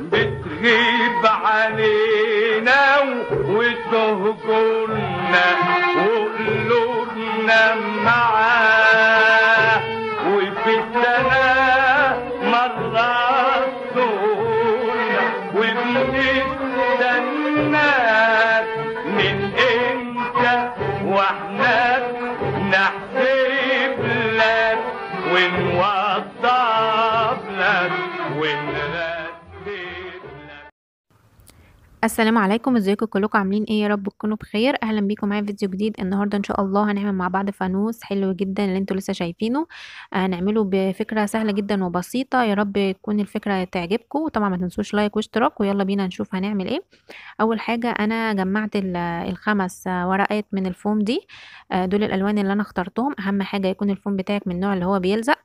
بتغيب علينا وتهجرنا وقلوبنا معاه وفتنا مرة دولنا وبنستناك من امتى واحنا نحسب لك ونوضح السلام عليكم ازيكم كلكم عاملين ايه يا رب تكونوا بخير اهلا بيكم معايا فيديو جديد النهارده ان شاء الله هنعمل مع بعض فانوس حلو جدا اللي انتوا لسه شايفينه هنعمله آه، بفكره سهله جدا وبسيطه يا رب تكون الفكره تعجبكم وطبعا ما تنسوش لايك واشتراك ويلا بينا نشوف هنعمل ايه اول حاجه انا جمعت الخمس ورقات من الفوم دي آه، دول الالوان اللي انا اخترتهم اهم حاجه يكون الفوم بتاعك من النوع اللي هو بيلزق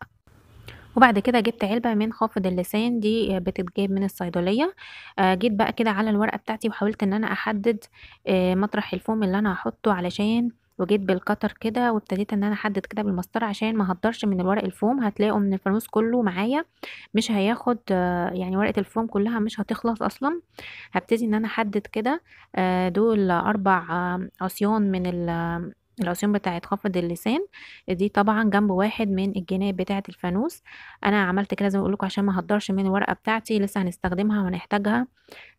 وبعد كده جبت علبة من خافض اللسان دي آه، بتتجاب من الصيدلية آه، جيت بقى كده على الورقة بتاعتي وحاولت ان انا احدد آه، مطرح الفوم اللي انا هحطه علشان وجيت بالقطر كده وابتديت ان انا احدد كده بالمسطره عشان ما هضرش من الورق الفوم هتلاقوا ان الفانوس كله معايا مش هياخد يعني ورقه الفوم كلها مش هتخلص اصلا هبتدي ان انا احدد كده دول اربع عصيان من العصيون بتاعت خفض اللسان دي طبعا جنب واحد من الجناب بتاعة الفانوس انا عملت كده زي ما بقولكوا عشان ما هضرش من الورقة بتاعتي لسه هنستخدمها وهنحتاجها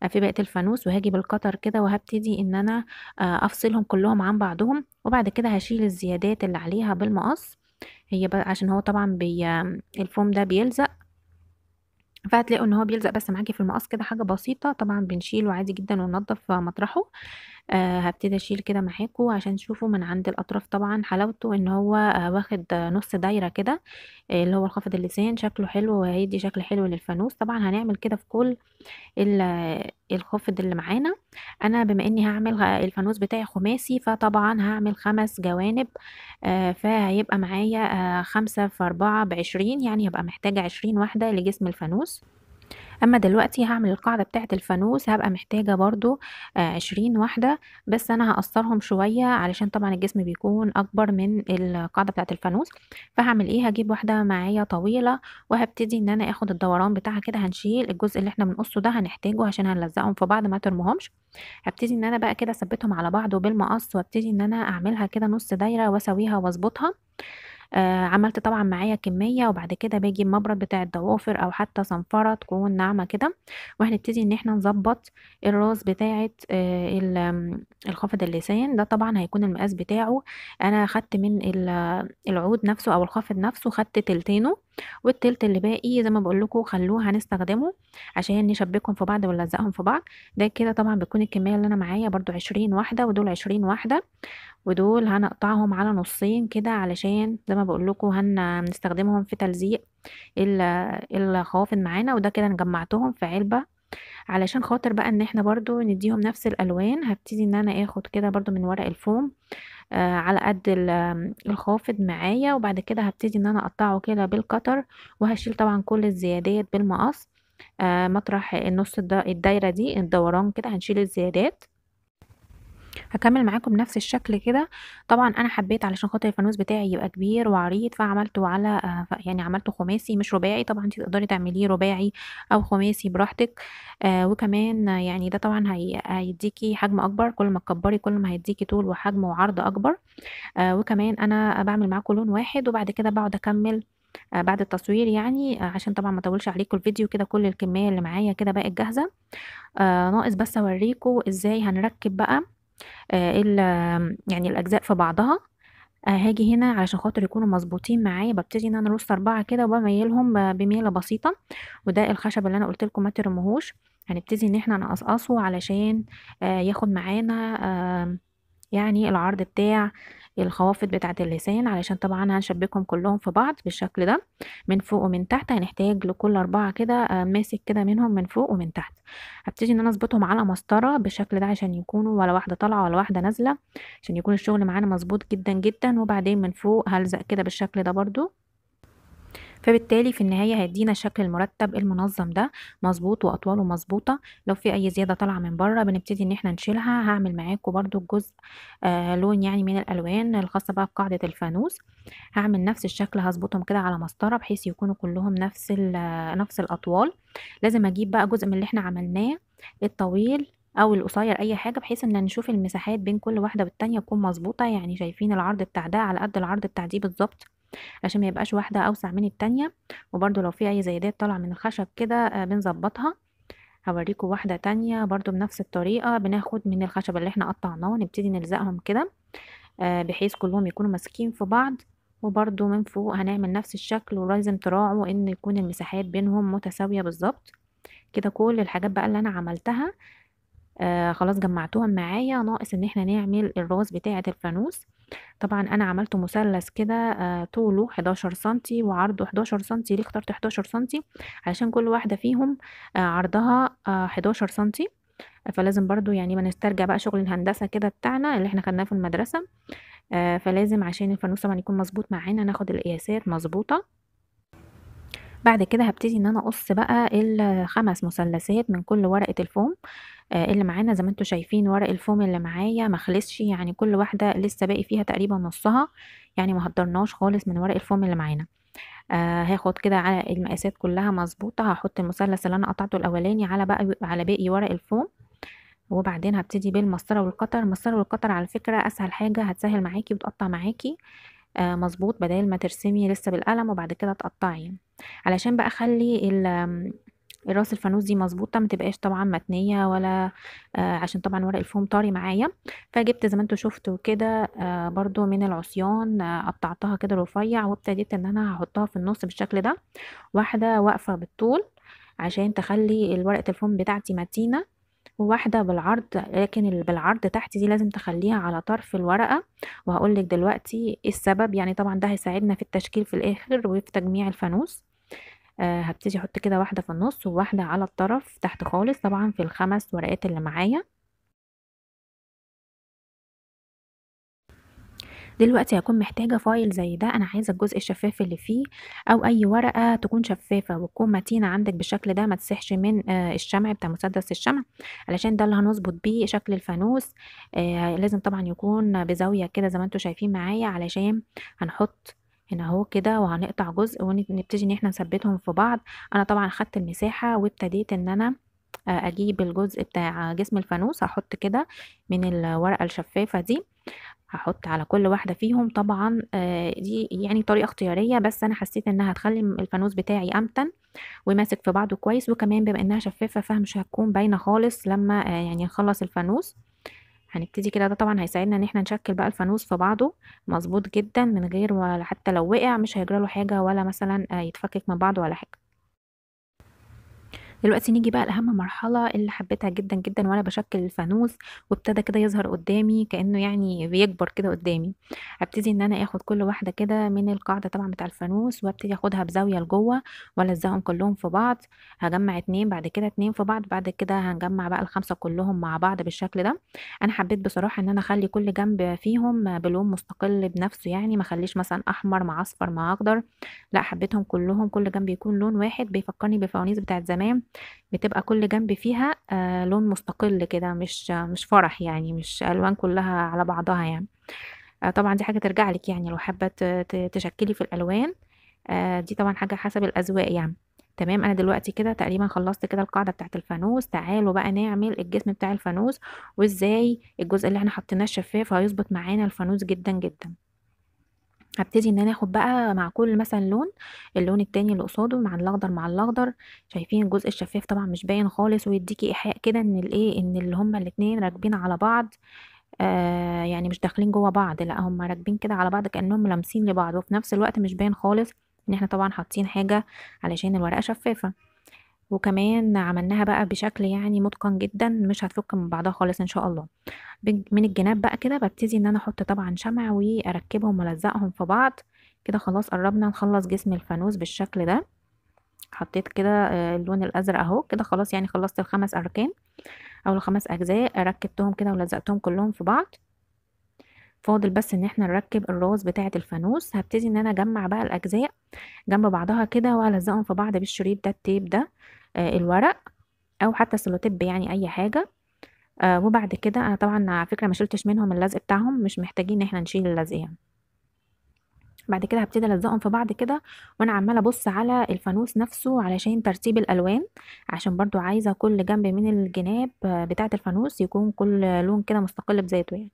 في بقية الفانوس وهاجي بالقطر كده وهبتدي ان انا آه، افصلهم كلهم عن بعضهم وبعد كده هشيل الزيادات اللي عليها بالمقص هي عشان هو طبعا بي الفوم ده بيلزق فهتلاقوا ان هو بيلزق بس معاكي في المقص كده حاجه بسيطه طبعا بنشيله عادي جدا وننضف مطرحه آه هبتدي اشيل كده معاكم عشان تشوفوا من عند الاطراف طبعا حلاوته ان هو آه واخد نص دايره كده آه اللي هو الخفض اللسان شكله حلو وهيدي شكل حلو للفانوس طبعا هنعمل كده في كل الخفض اللي معانا انا بما اني هعمل الفانوس بتاعي خماسي فطبعا هعمل خمس جوانب آه، فهيبقى معايا آه، خمسة في أربعة بعشرين يعني هبقى محتاجة عشرين واحدة لجسم الفانوس اما دلوقتي هعمل القاعدة بتاعة الفانوس هبقى محتاجة برضو آه، عشرين واحدة بس انا هقصرهم شوية علشان طبعا الجسم بيكون اكبر من القاعدة بتاعة الفانوس فهعمل ايه هجيب واحدة معايا طويلة وهبتدي ان انا اخد الدوران بتاعها كده هنشيل الجزء اللي احنا بنقصه ده هنحتاجه عشان هنلزقهم في بعض ما ترمهمش هبتدي ان انا بقى كده اثبتهم على بعض وبالمقص وابتدي ان انا اعملها كده نص دايرة واسويها واظبطها آه، عملت طبعًا معايا كمّية، وبعد كده باجي المبرد بتاع الضوافر أو حتى صنفرة تكون ناعمة كده، وهنبتدي إن إحنا نظبط الراس بتاعة آآ آه، الخافض اللسان، ده طبعًا هيكون المقاس بتاعه أنا خدت من العود نفسه أو الخافض نفسه خدت تلتينه. والتلت اللي باقي زي ما بقول لكم خلوه هنستخدمه عشان نشبكهم في بعض ونلزقهم في بعض ده كده طبعا بتكون الكميه اللي انا معايا برضو عشرين واحده ودول عشرين واحده ودول هنقطعهم على نصين كده علشان زي ما بقول لكم هنستخدمهم في تلزيق الخوافض معانا وده كده انا جمعتهم في علبه علشان خاطر بقى ان احنا برضو نديهم نفس الالوان هبتدي ان انا اخد كده برضو من ورق الفوم آه، على قد الخافض معايا وبعد كده هبتدي ان انا اقطعه كده بالقطر وهشيل طبعا كل الزيادات بالمقص آه، مطرح النص الدايرة دي الدوران كده هنشيل الزيادات هكمل معاكم بنفس الشكل كده طبعا انا حبيت علشان خاطر الفانوس بتاعي يبقى كبير وعريض فعملته على آه، يعني عملته خماسي مش رباعي طبعا انت تقدري تعمليه رباعي او خماسي براحتك آه، وكمان يعني ده طبعا هيديكي حجم اكبر كل ما تكبري كل ما هيديكي طول وحجم وعرض اكبر آه، وكمان انا بعمل معاكم لون واحد وبعد كده بقعد اكمل بعد التصوير يعني عشان طبعا ما اطولش عليكم الفيديو كده كل الكميه اللي معايا كده بقت جاهزه ناقص بس اوريكم ازاي هنركب بقى آه، يعني الأجزاء في بعضها آه، هاجي هنا علشان خاطر يكونوا مظبوطين معايا ببتدي ان انا ارص اربعه كده وبميلهم آه، بميله بسيطه وده الخشب اللي انا قلت لكم ما ترموهوش هنبتدي ان احنا نقصقصه علشان ياخد معانا يعني العرض بتاع الخوافض بتاعة اللسان علشان طبعا هنشبكهم كلهم في بعض بالشكل ده من فوق ومن تحت هنحتاج لكل أربعة كده آه، ماسك كده منهم من فوق ومن تحت هبتدي إن أنا أظبطهم على مسطرة بالشكل ده عشان يكونوا ولا واحدة طالعة ولا واحدة نازلة عشان يكون الشغل معانا مظبوط جدا جدا وبعدين من فوق هلزق كده بالشكل ده برضو فبالتالي في النهاية هيدينا الشكل المرتب المنظم ده مظبوط وأطواله مظبوطة لو في أي زيادة طالعة من بره بنبتدي إن احنا نشيلها هعمل معاكم برضو الجزء آه لون يعني من الألوان الخاصة بقى بقاعدة الفانوس هعمل نفس الشكل هظبطهم كده على مسطرة بحيث يكونوا كلهم نفس نفس الأطوال لازم أجيب بقى جزء من اللي احنا عملناه الطويل او القصير اي حاجه بحيث ان نشوف المساحات بين كل واحده والتانيه تكون مظبوطه يعني شايفين العرض بتاع ده على قد العرض بتاع دي بالظبط عشان ما يبقاش واحده اوسع من التانية وبرضو لو في اي زيادات طالعه من الخشب كده آه، بنظبطها هوريكوا واحده تانية برضو بنفس الطريقه بناخد من الخشب اللي احنا قطعناه نبتدي نلزقهم كده آه، بحيث كلهم يكونوا ماسكين في بعض وبرضو من فوق هنعمل نفس الشكل ولازم تراعوا ان يكون المساحات بينهم متساويه بالظبط كده كل الحاجات بقى اللي انا عملتها آه خلاص جمعتهم معايا ناقص ان احنا نعمل الراس بتاعة الفانوس طبعًا أنا عملت مثلث كده آه، طوله 11 سنتي وعرضه 11 سنتي، ليه اخترت 11 سنتي؟ علشان كل واحدة فيهم آه، عرضها 11 آه، سم فلازم برضو يعني ما نسترجع بقى شغل الهندسة كده بتاعنا اللي إحنا خدناه في المدرسة، فلازم عشان الفانوس طبعًا يكون مظبوط معانا ناخد القياسات مظبوطه بعد كده هبتدي إن أنا أقص الخمس مثلثات من كل ورقة الفوم. آه، اللي معانا زي ما انتوا شايفين ورق الفوم اللي معايا ما خلصش يعني كل واحدة لسه باقي فيها تقريبا نصها يعني ما هدرناش خالص من ورق الفوم اللي معانا آه هاخد كده على المقاسات كلها مظبوطة هحط المثلث اللي انا قطعته الاولاني على بقى على باقي ورق الفوم وبعدين هبتدي بالمسطره والقطر المسطره والقطر على فكره اسهل حاجه هتسهل معاكي وتقطع معاكي آه مظبوط بدل ما ترسمي لسه بالقلم وبعد كده تقطعي علشان بقى اخلي راس الفانوس دي مظبوطه ما تبقاش طبعا متنيه ولا آه، عشان طبعا ورق الفوم طاري معايا فجبت زي ما انتم شفتوا كده آه، برضو من العصيان آه، قطعتها كده رفيع وابتديت ان انا هحطها في النص بالشكل ده واحده واقفه بالطول عشان تخلي ورقه الفوم بتاعتي متينه وواحدة بالعرض لكن اللي بالعرض تحت دي لازم تخليها على طرف الورقة وهقولك دلوقتي إيه السبب يعني طبعا ده هيساعدنا في التشكيل في الآخر وفي تجميع الفانوس آه، هبتدي احط كده واحده في النص وواحده على الطرف تحت خالص طبعا في الخمس ورقات اللي معايا دلوقتي هكون محتاجة فايل زي ده أنا عايزة الجزء الشفاف اللي فيه أو أي ورقة تكون شفافة وتكون متينة عندك بالشكل ده ما تسحش من آه، الشمع بتاع مسدس الشمع علشان ده اللي هنظبط بيه شكل الفانوس آه، لازم طبعا يكون بزاوية كده زي ما انتوا شايفين معايا علشان هنحط هنا اهو كده وهنقطع جزء ونبتدي ان احنا نثبتهم في بعض انا طبعا خدت المساحه وابتديت ان انا آه، اجيب الجزء بتاع جسم الفانوس هحط كده من الورقه الشفافه دي هحط على كل واحده فيهم طبعا آه، دي يعني طريقه اختياريه بس انا حسيت انها هتخلي الفانوس بتاعي امتن وماسك في بعضه كويس وكمان بما انها شفافه فمش هتكون باينه خالص لما آه، يعني نخلص الفانوس هنبتدي كده ده طبعا هيساعدنا ان احنا نشكل بقى الفانوس في بعضه مظبوط جدا من غير ولا حتى لو وقع مش هيجرى له حاجه ولا مثلا يتفكك من بعضه ولا حاجه دلوقتي نيجي بقى لأهم مرحلة اللي حبيتها جدا جدا وأنا بشكل الفانوس وابتدى كده يظهر قدامي كأنه يعني بيكبر كده قدامي هبتدي إن أنا آخد كل واحدة كده من القاعدة طبعا بتاع الفانوس وابتدي آخدها بزاوية لجوه وألزقهم كلهم في بعض هجمع اتنين بعد كده اتنين في بعض بعد كده هنجمع بقى الخمسة كلهم مع بعض بالشكل ده أنا حبيت بصراحة إن أنا أخلي كل جنب فيهم بلون مستقل بنفسه يعني ما أخليش مثلا أحمر مع أصفر مع أخضر لا حبيتهم كلهم كل جنب يكون لون واحد بيفكرني بالفوانيس بتاعت زمان بتبقى كل جنب فيها آه لون مستقل كده مش مش فرح يعني مش الوان كلها على بعضها يعني آه طبعا دي حاجه ترجع لك يعني لو حابه تشكلي في الالوان آه دي طبعا حاجه حسب الاذواق يعني تمام انا دلوقتي كده تقريبا خلصت كده القاعده بتاعه الفانوس تعالوا بقى نعمل الجسم بتاع الفانوس وازاي الجزء اللي احنا حطيناه الشفاف هيظبط معانا الفانوس جدا جدا هبتدي ان انا اخد بقى مع كل مثلا لون اللون التاني اللي قصاده مع الاخضر مع الاخضر شايفين الجزء الشفاف طبعا مش باين خالص ويديكي ايحاء كده ان الايه ان اللي هما الاتنين راكبين على بعض آه يعني مش داخلين جوه بعض لا هما راكبين كده على بعض كانهم لامسين لبعض وفي نفس الوقت مش باين خالص ان احنا طبعا حاطين حاجه علشان الورقه شفافه وكمان عملناها بقى بشكل يعني متقن جدا مش هتفك من بعضها خالص ان شاء الله من الجناب بقى كده ببتدي ان انا احط طبعا شمع واركبهم والزقهم في بعض كده خلاص قربنا نخلص جسم الفانوس بالشكل ده حطيت كده آه، اللون الازرق اهو كده خلاص يعني خلصت الخمس اركان او الخمس اجزاء ركبتهم كده ولزقتهم كلهم في بعض فاضل بس ان احنا نركب الراس بتاعه الفانوس هبتدي ان انا اجمع بقى الاجزاء جنب بعضها كده والزقهم في بعض بالشريط ده التيب ده آه الورق او حتى سلوتيب يعني اي حاجه آه وبعد كده انا طبعا على فكره ما شلتش منهم اللزق بتاعهم مش محتاجين ان احنا نشيل اللزق يعني بعد كده هبتدي الزقهم في بعض كده وانا عماله ابص على الفانوس نفسه علشان ترتيب الالوان عشان برضو عايزه كل جنب من الجناب آه، بتاعه الفانوس يكون كل لون كده مستقل بذاته يعني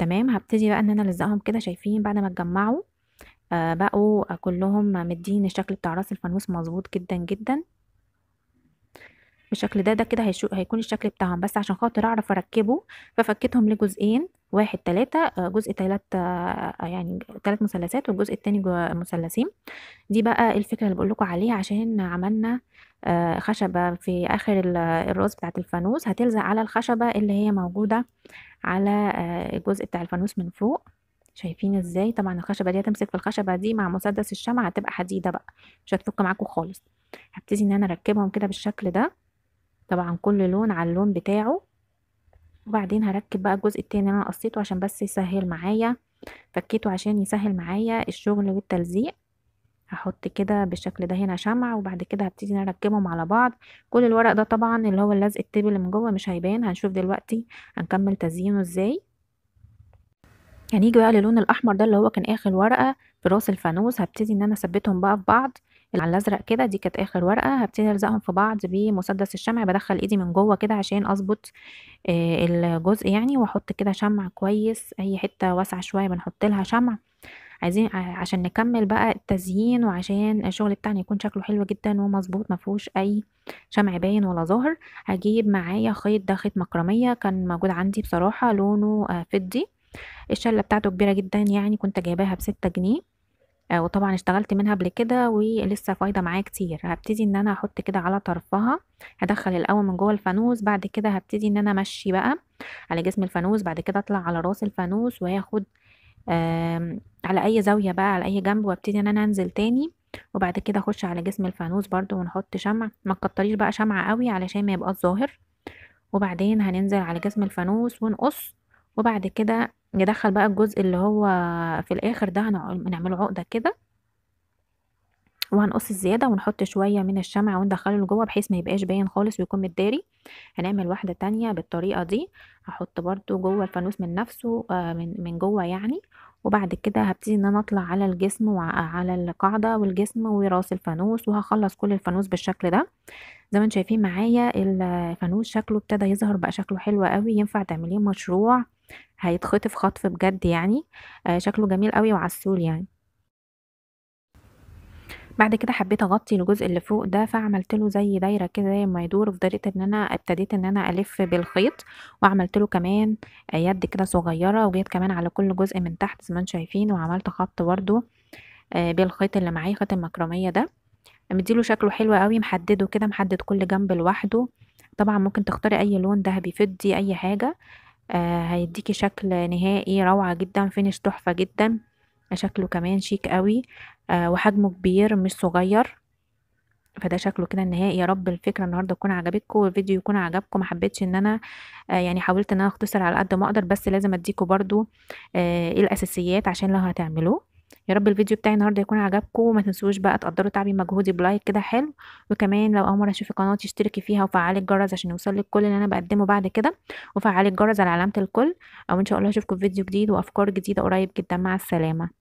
تمام هبتدي بقى ان انا الزقهم كده شايفين بعد ما اتجمعوا آه، بقوا كلهم مدين الشكل بتاع راس الفانوس مظبوط جدا جدا بالشكل ده ده كده هيشو... هيكون الشكل بتاعهم بس عشان خاطر اعرف اركبه ففكيتهم لجزئين واحد تلاتة جزء تلات يعني تلات مثلثات والجزء التاني مثلثين دي بقى الفكرة اللي بقول لكم عليها عشان عملنا آه، خشبة في آخر الراس بتاعت الفانوس هتلزق على الخشبة اللي هي موجودة على آه، الجزء بتاع الفانوس من فوق شايفين ازاي طبعا الخشبة دي هتمسك في الخشبة دي مع مسدس الشمع هتبقى حديدة بقى مش هتفك معاكم خالص هبتدي ان انا اركبهم كده بالشكل ده طبعا كل لون على اللون بتاعه وبعدين هركب بقى الجزء التاني اللي انا قصيته عشان بس يسهل معايا فكيته عشان يسهل معايا الشغل والتلزيق هحط كده بالشكل ده هنا شمع وبعد كده هبتدي نركبهم على بعض كل الورق ده طبعا اللي هو اللزق التيب اللي من جوه مش هيبان هنشوف دلوقتي هنكمل تزيينه ازاي هنيجي يعني بقى للون الاحمر ده اللي هو كان اخر ورقه في راس الفانوس هبتدي ان انا اثبتهم بقى في بعض على الازرق كده دي كانت اخر ورقه هبتدي الزقهم في بعض بمسدس الشمع بدخل ايدي من جوه كده عشان اظبط آه، الجزء يعني واحط كده شمع كويس اي حته واسعه شويه بنحط لها شمع عايزين عشان نكمل بقى التزيين وعشان الشغل بتاعنا يكون شكله حلو جدا ومظبوط ما فيهوش اي شمع باين ولا ظاهر هجيب معايا خيط ده خيط مكرميه كان موجود عندي بصراحه لونه آه، فضي الشله بتاعته كبيره جدا يعني كنت جايباها بستة جنيه آه، وطبعا اشتغلت منها قبل كده ولسه فايضه معايا كتير هبتدي ان انا احط كده على طرفها هدخل الاول من جوه الفانوس بعد كده هبتدي ان انا امشي بقى على جسم الفانوس بعد كده اطلع على راس الفانوس وهاخد على اي زاويه بقى على اي جنب وابتدي ان انا انزل تاني وبعد كده اخش على جسم الفانوس برضو ونحط شمع ما تكتريش بقى شمعة قوي علشان ما يبقى ظاهر وبعدين هننزل على جسم الفانوس ونقص وبعد كده ندخل بقى الجزء اللي هو في الاخر ده هنعمله عقدة كده وهنقص الزيادة ونحط شوية من الشمع وندخله لجوه بحيث ما يبقاش باين خالص ويكون متداري هنعمل واحدة تانية بالطريقة دي هحط برده جوه الفانوس من نفسه آه، من, من جوه يعني وبعد كده هبتدي ان انا اطلع على الجسم وعلى القاعدة والجسم وراس الفانوس وهخلص كل الفانوس بالشكل ده زي ما انتم شايفين معايا الفانوس شكله ابتدى يظهر بقى شكله حلو قوي ينفع تعمليه مشروع هيتخطف خطف بجد يعني آه شكله جميل قوي وعسول يعني بعد كده حبيت اغطي الجزء اللي فوق ده فعملت له زي دايره كده زي ما يدور وفضلت ان انا ابتديت ان انا الف بالخيط وعملت له كمان يد كده صغيره وجيت كمان على كل جزء من تحت زي ما انتم شايفين وعملت خط برده آه، بالخيط اللي معايا خيط المكرميه ده مديله شكله حلو قوي محدده كده محدد كل جنب لوحده طبعا ممكن تختاري اي لون دهبي فضي اي حاجه آه هيديكي شكل نهائي روعة جدا فينش تحفة جدا شكله كمان شيك قوي آه وحجمه كبير مش صغير فده شكله كده النهائي يا رب الفكره النهارده تكون عجبتكم والفيديو يكون عجبكم ما حبيتش ان انا آه يعني حاولت ان انا اختصر على قد ما اقدر بس لازم اديكم برضو آه إيه الاساسيات عشان لو هتعملوه يا رب الفيديو بتاعي النهارده يكون عجبكم وما تنسوش بقى تقدروا تعبي مجهودي بلايك كده حلو وكمان لو اول مره تشوفي قناتي اشتركي فيها وفعلي الجرس عشان يوصلك كل اللي انا بقدمه بعد كده وفعلي الجرس على علامه الكل او ان شاء الله اشوفكم في فيديو جديد وافكار جديده قريب جدا مع السلامه